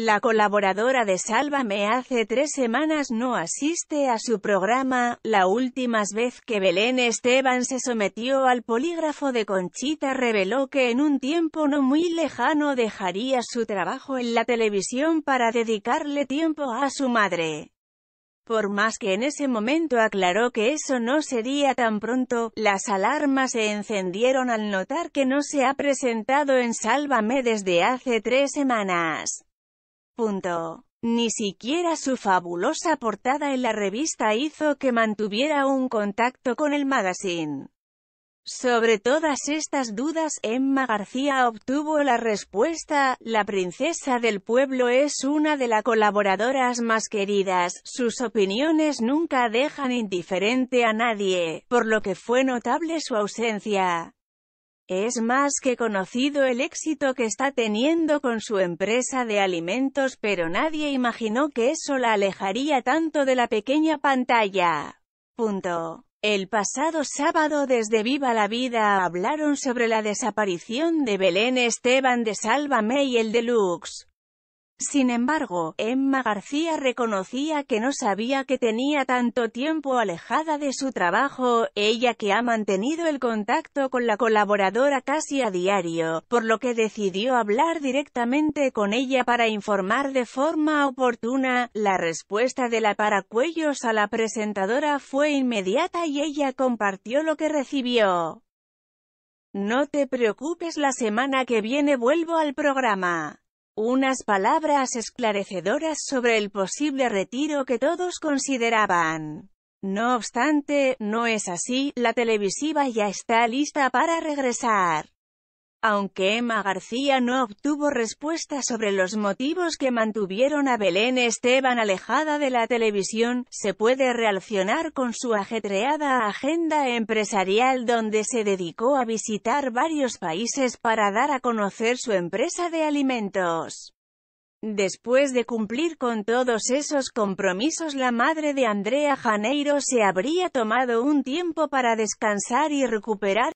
La colaboradora de Sálvame hace tres semanas no asiste a su programa, la última vez que Belén Esteban se sometió al polígrafo de Conchita reveló que en un tiempo no muy lejano dejaría su trabajo en la televisión para dedicarle tiempo a su madre. Por más que en ese momento aclaró que eso no sería tan pronto, las alarmas se encendieron al notar que no se ha presentado en Sálvame desde hace tres semanas. Punto. Ni siquiera su fabulosa portada en la revista hizo que mantuviera un contacto con el magazine. Sobre todas estas dudas, Emma García obtuvo la respuesta, la princesa del pueblo es una de las colaboradoras más queridas, sus opiniones nunca dejan indiferente a nadie, por lo que fue notable su ausencia. Es más que conocido el éxito que está teniendo con su empresa de alimentos pero nadie imaginó que eso la alejaría tanto de la pequeña pantalla. El pasado sábado desde Viva la Vida hablaron sobre la desaparición de Belén Esteban de Sálvame y el Deluxe. Sin embargo, Emma García reconocía que no sabía que tenía tanto tiempo alejada de su trabajo, ella que ha mantenido el contacto con la colaboradora casi a diario, por lo que decidió hablar directamente con ella para informar de forma oportuna. La respuesta de la Paracuellos a la presentadora fue inmediata y ella compartió lo que recibió. No te preocupes la semana que viene vuelvo al programa unas palabras esclarecedoras sobre el posible retiro que todos consideraban. No obstante, no es así, la televisiva ya está lista para regresar. Aunque Emma García no obtuvo respuesta sobre los motivos que mantuvieron a Belén Esteban alejada de la televisión, se puede relacionar con su ajetreada agenda empresarial donde se dedicó a visitar varios países para dar a conocer su empresa de alimentos. Después de cumplir con todos esos compromisos la madre de Andrea Janeiro se habría tomado un tiempo para descansar y recuperar